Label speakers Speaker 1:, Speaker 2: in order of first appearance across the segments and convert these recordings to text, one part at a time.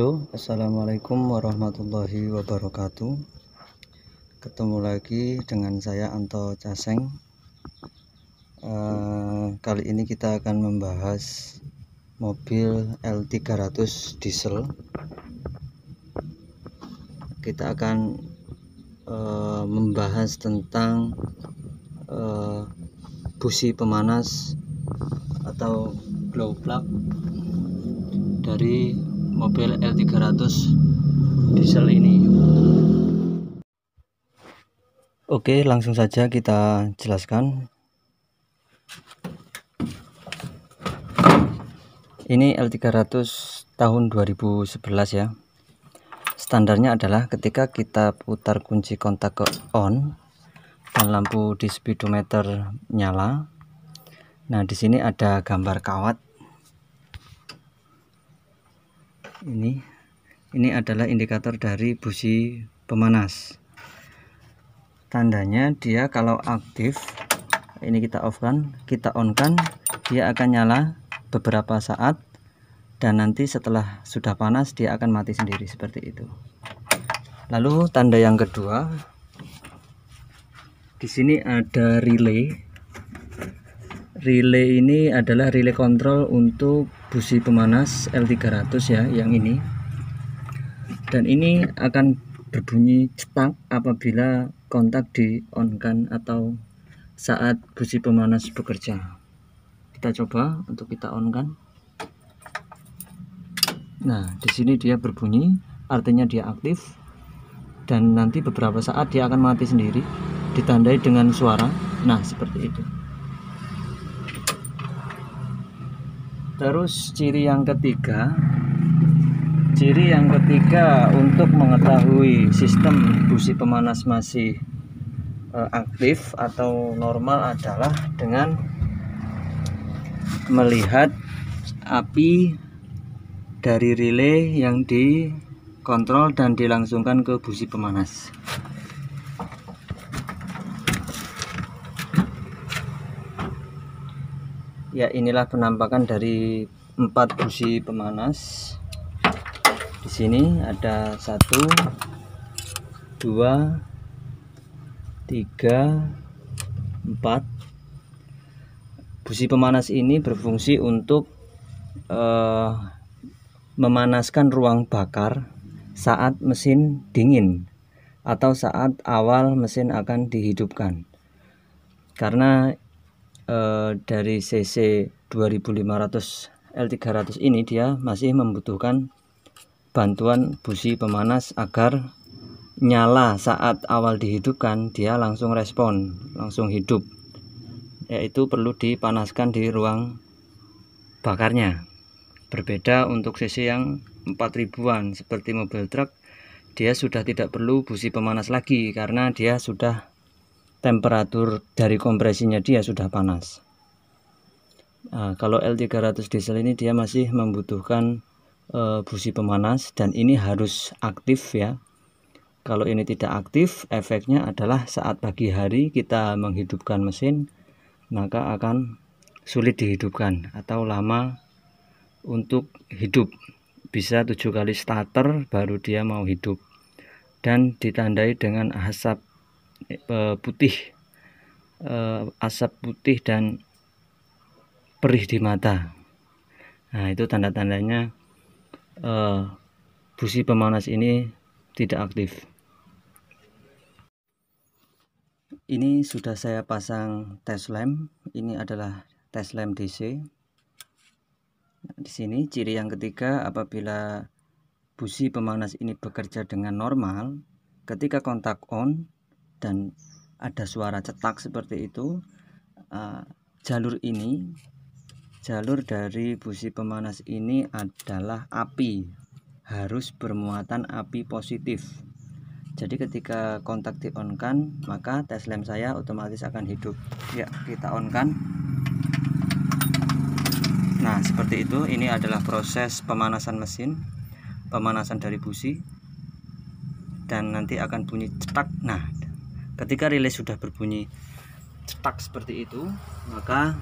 Speaker 1: Halo, Assalamualaikum warahmatullahi wabarakatuh Ketemu lagi dengan saya Anto Caseng E, Kali ini kita akan membahas mobil L300 diesel Kita akan e, membahas tentang e, busi pemanas atau glow plug dari mobil L300 diesel ini Oke langsung saja kita jelaskan ini L300 tahun 2011 ya standarnya adalah ketika kita putar kunci kontak ke on dan lampu di speedometer nyala nah di sini ada gambar kawat ini ini adalah indikator dari busi pemanas tandanya dia kalau aktif ini kita off kan kita on kan dia akan nyala beberapa saat dan nanti setelah sudah panas dia akan mati sendiri seperti itu lalu tanda yang kedua di sini ada relay relay ini adalah relay kontrol untuk busi pemanas L300 ya yang ini dan ini akan berbunyi cetak apabila kontak di on kan atau saat busi pemanas bekerja kita coba untuk kita on kan nah di sini dia berbunyi artinya dia aktif dan nanti beberapa saat dia akan mati sendiri ditandai dengan suara nah seperti itu terus ciri yang ketiga ciri yang ketiga untuk mengetahui sistem busi pemanas masih eh, aktif atau normal adalah dengan melihat api dari relay yang dikontrol dan dilangsungkan ke busi pemanas. ya inilah penampakan dari empat busi pemanas di sini ada satu dua tiga empat busi pemanas ini berfungsi untuk eh, memanaskan ruang bakar saat mesin dingin atau saat awal mesin akan dihidupkan karena Eh, dari CC 2500 L300 ini dia masih membutuhkan bantuan busi pemanas agar nyala saat awal dihidupkan dia langsung respon langsung hidup yaitu perlu dipanaskan di ruang bakarnya berbeda untuk CC yang 4000-an seperti mobil truk dia sudah tidak perlu busi pemanas lagi karena dia sudah temperatur dari kompresinya dia sudah panas nah, kalau L300 diesel ini dia masih membutuhkan e, busi pemanas dan ini harus aktif ya kalau ini tidak aktif efeknya adalah saat pagi hari kita menghidupkan mesin maka akan sulit dihidupkan atau lama untuk hidup bisa tujuh kali starter baru dia mau hidup dan ditandai dengan asap Eh, putih eh, asap putih dan perih di mata nah itu tanda-tandanya eh, busi pemanas ini tidak aktif ini sudah saya pasang tes lem ini adalah tes lem DC nah, di sini ciri yang ketiga apabila busi pemanas ini bekerja dengan normal ketika kontak on dan ada suara cetak seperti itu uh, jalur ini jalur dari busi pemanas ini adalah api harus bermuatan api positif jadi ketika kontak di on kan maka tes lem saya otomatis akan hidup ya kita on kan nah seperti itu ini adalah proses pemanasan mesin pemanasan dari busi dan nanti akan bunyi cetak nah ketika relay sudah berbunyi cetak seperti itu maka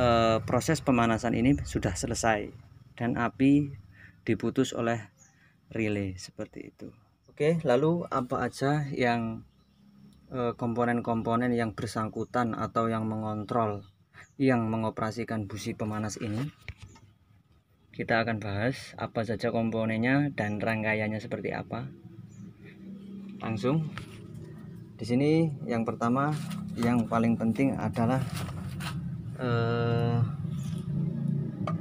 Speaker 1: e, proses pemanasan ini sudah selesai dan api diputus oleh relay seperti itu oke lalu apa aja yang eh, komponen-komponen yang bersangkutan atau yang mengontrol yang mengoperasikan busi pemanas ini kita akan bahas apa saja komponennya dan rangkaiannya seperti apa langsung di sini yang pertama yang paling penting adalah eh,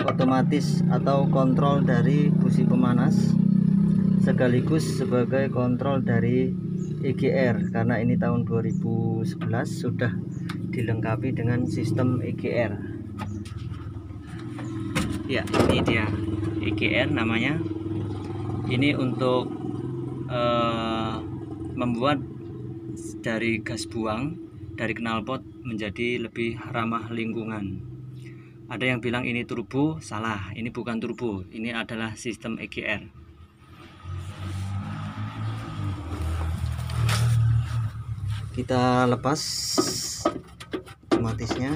Speaker 1: otomatis atau kontrol dari busi pemanas sekaligus sebagai kontrol dari EGR karena ini tahun 2011 sudah dilengkapi dengan sistem EGR ya ini dia EGR namanya ini untuk eh, membuat dari gas buang dari knalpot menjadi lebih ramah lingkungan. Ada yang bilang ini turbo, salah. Ini bukan turbo, ini adalah sistem EGR. Kita lepas otomatisnya.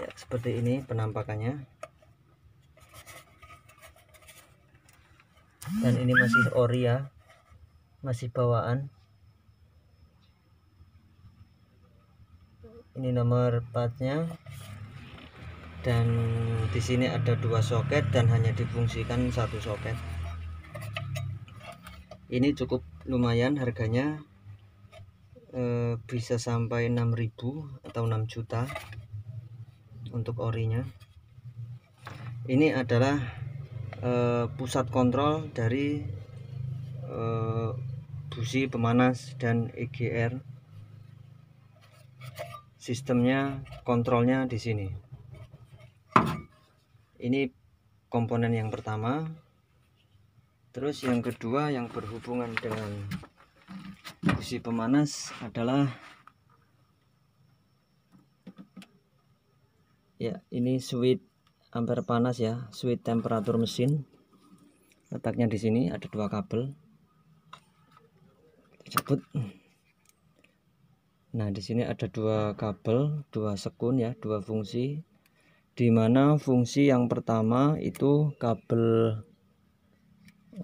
Speaker 1: Ya, seperti ini penampakannya. Dan ini masih ori ya, masih bawaan ini nomor partnya dan di sini ada dua soket dan hanya difungsikan satu soket ini cukup lumayan harganya e, bisa sampai 6000 atau 6 juta untuk orinya ini adalah e, pusat kontrol dari e, busi pemanas dan EGR sistemnya kontrolnya di sini ini komponen yang pertama terus yang kedua yang berhubungan dengan busi pemanas adalah ya ini switch ampere panas ya switch temperatur mesin letaknya di sini ada dua kabel dicabut nah di sini ada dua kabel dua sekun ya dua fungsi dimana fungsi yang pertama itu kabel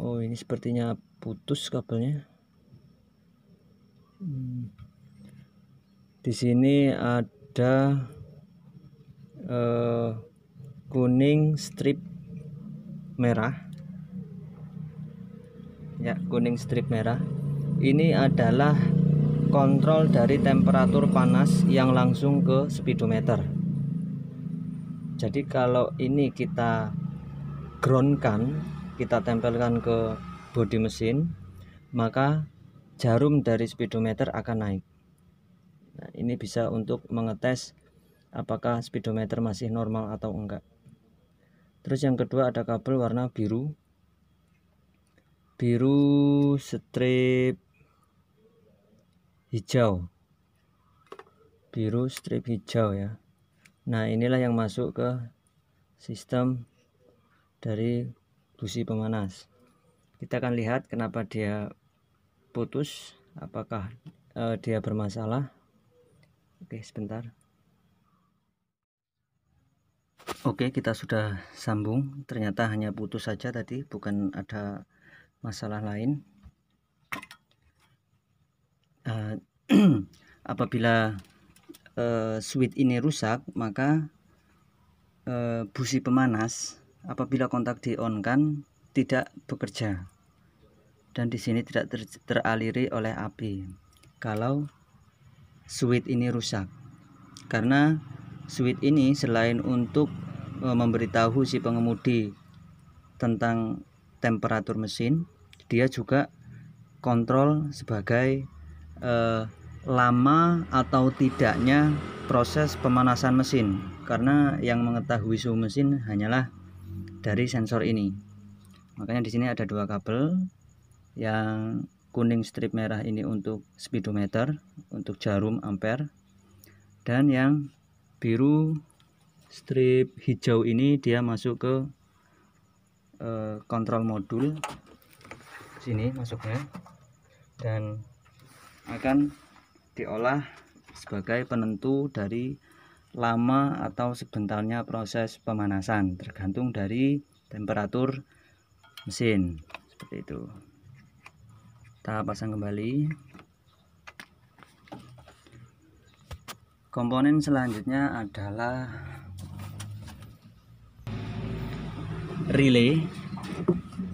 Speaker 1: oh ini sepertinya putus kabelnya hmm. di sini ada eh, kuning strip merah ya kuning strip merah ini adalah kontrol dari temperatur panas yang langsung ke speedometer jadi kalau ini kita groundkan kita tempelkan ke bodi mesin maka jarum dari speedometer akan naik nah, ini bisa untuk mengetes apakah speedometer masih normal atau enggak terus yang kedua ada kabel warna biru biru strip hijau biru strip hijau ya nah inilah yang masuk ke sistem dari busi pemanas kita akan lihat kenapa dia putus apakah uh, dia bermasalah oke sebentar oke kita sudah sambung ternyata hanya putus saja tadi bukan ada masalah lain apabila e, eh, switch ini rusak maka e, busi pemanas apabila kontak di on kan tidak bekerja dan di sini tidak ter teraliri oleh api kalau switch ini rusak karena switch ini selain untuk e, memberitahu si pengemudi tentang temperatur mesin dia juga kontrol sebagai e, lama atau tidaknya proses pemanasan mesin karena yang mengetahui suhu mesin hanyalah dari sensor ini makanya di sini ada dua kabel yang kuning strip merah ini untuk speedometer untuk jarum ampere dan yang biru strip hijau ini dia masuk ke kontrol eh, kontrol modul sini masuknya dan akan diolah sebagai penentu dari lama atau sebentarnya proses pemanasan tergantung dari temperatur mesin seperti itu kita pasang kembali komponen selanjutnya adalah relay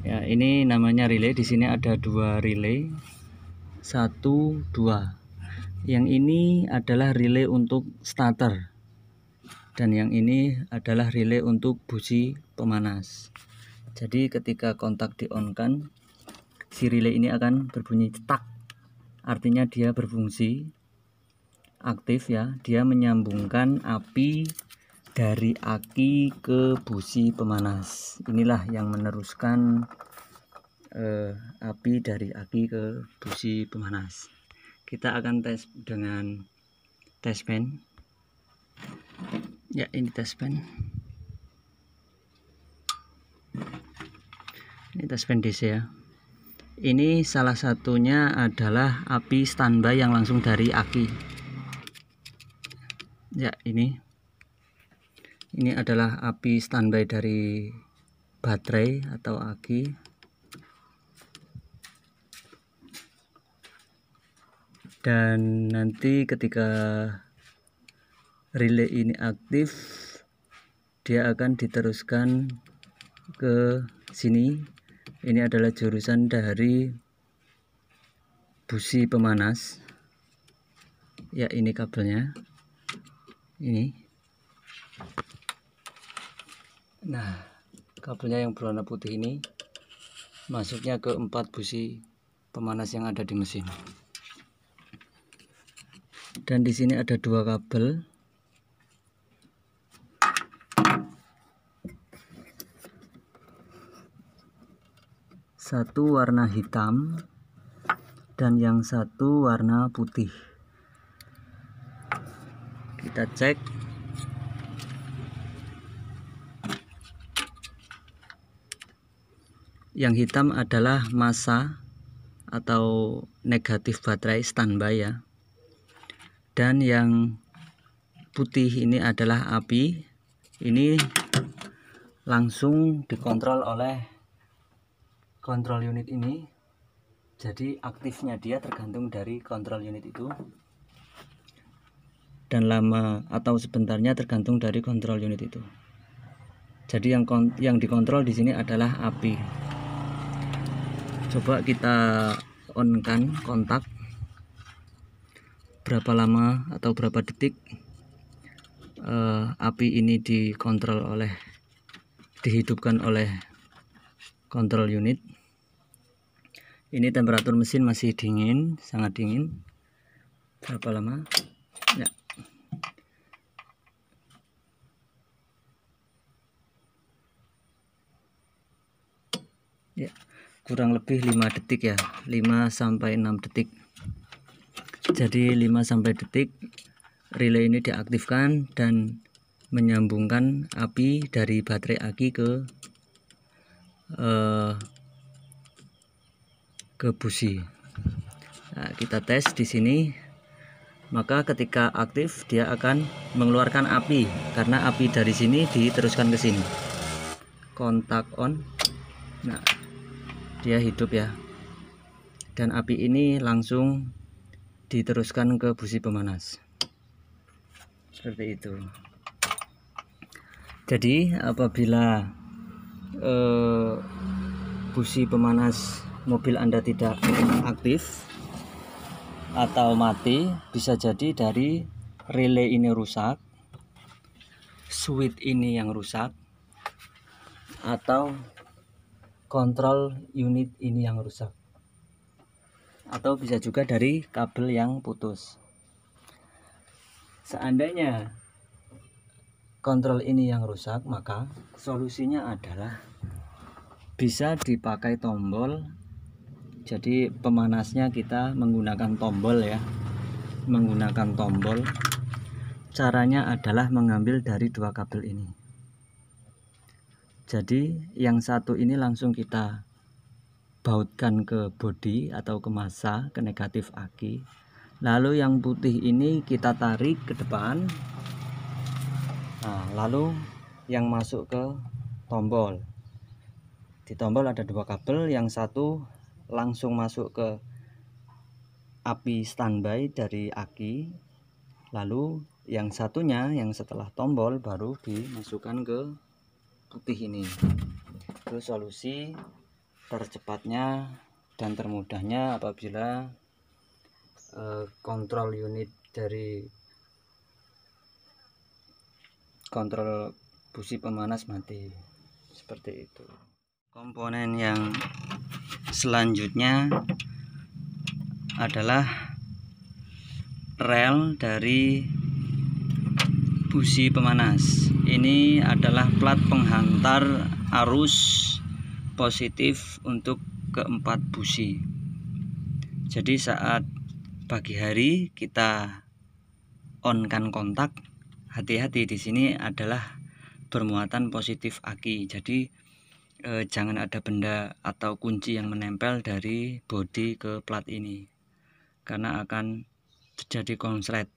Speaker 1: ya ini namanya relay di sini ada dua relay satu dua yang ini adalah relay untuk starter. Dan yang ini adalah relay untuk busi pemanas. Jadi ketika kontak di on kan si relay ini akan berbunyi cetak. Artinya dia berfungsi aktif ya. Dia menyambungkan api dari aki ke busi pemanas. Inilah yang meneruskan eh, api dari aki ke busi pemanas kita akan tes dengan tes pen ya ini tes pen ini tes pen DC ya ini salah satunya adalah api standby yang langsung dari aki ya ini ini adalah api standby dari baterai atau aki dan nanti ketika relay ini aktif dia akan diteruskan ke sini ini adalah jurusan dari busi pemanas ya ini kabelnya ini nah kabelnya yang berwarna putih ini masuknya ke empat busi pemanas yang ada di mesin dan di sini ada dua kabel satu warna hitam dan yang satu warna putih kita cek yang hitam adalah masa atau negatif baterai standby ya dan yang putih ini adalah api ini langsung dikontrol oleh kontrol unit ini jadi aktifnya dia tergantung dari kontrol unit itu dan lama atau sebentarnya tergantung dari kontrol unit itu jadi yang yang dikontrol di sini adalah api coba kita onkan kontak berapa lama atau berapa detik uh, api ini dikontrol oleh dihidupkan oleh kontrol unit ini temperatur mesin masih dingin sangat dingin berapa lama ya ya kurang lebih 5 detik ya 5 sampai 6 detik jadi 5 sampai detik relay ini diaktifkan dan menyambungkan api dari baterai aki ke uh, ke busi nah, kita tes di sini maka ketika aktif dia akan mengeluarkan api karena api dari sini diteruskan ke sini kontak on nah dia hidup ya dan api ini langsung diteruskan ke busi pemanas seperti itu jadi apabila eh, busi pemanas mobil anda tidak aktif atau mati bisa jadi dari relay ini rusak switch ini yang rusak atau kontrol unit ini yang rusak atau bisa juga dari kabel yang putus seandainya kontrol ini yang rusak maka solusinya adalah bisa dipakai tombol jadi pemanasnya kita menggunakan tombol ya menggunakan tombol caranya adalah mengambil dari dua kabel ini jadi yang satu ini langsung kita bautkan ke body atau ke massa ke negatif aki lalu yang putih ini kita tarik ke depan nah, lalu yang masuk ke tombol di tombol ada dua kabel yang satu langsung masuk ke api standby dari aki lalu yang satunya yang setelah tombol baru dimasukkan ke putih ini itu solusi tercepatnya dan termudahnya apabila uh, kontrol unit dari kontrol busi pemanas mati seperti itu komponen yang selanjutnya adalah rel dari busi pemanas ini adalah plat penghantar arus positif untuk keempat busi. Jadi saat pagi hari kita on kan kontak, hati-hati di sini adalah bermuatan positif aki. Jadi eh, jangan ada benda atau kunci yang menempel dari bodi ke plat ini. Karena akan terjadi konslet.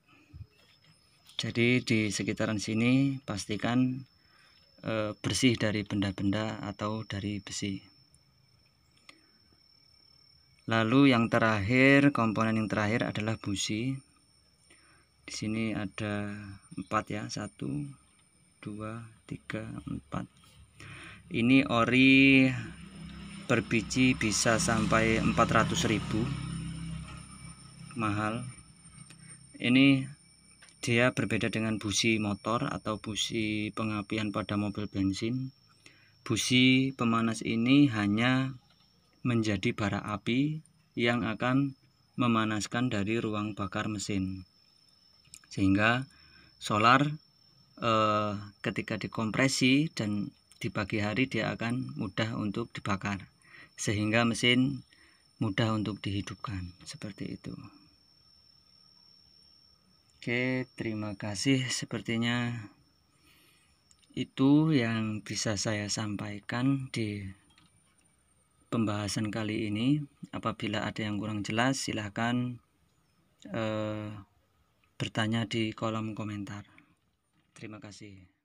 Speaker 1: Jadi di sekitaran sini pastikan Eh, bersih dari benda-benda atau dari besi. Lalu yang terakhir, komponen yang terakhir adalah busi. Di sini ada empat ya, satu, dua, tiga, empat. Ini ori berbiji bisa sampai 400.000. Mahal. Ini dia berbeda dengan busi motor atau busi pengapian pada mobil bensin. Busi pemanas ini hanya menjadi bara api yang akan memanaskan dari ruang bakar mesin. Sehingga solar eh, ketika dikompresi dan di pagi hari dia akan mudah untuk dibakar. Sehingga mesin mudah untuk dihidupkan seperti itu. Oke, terima kasih. Sepertinya itu yang bisa saya sampaikan di pembahasan kali ini. Apabila ada yang kurang jelas, silahkan eh, bertanya di kolom komentar. Terima kasih.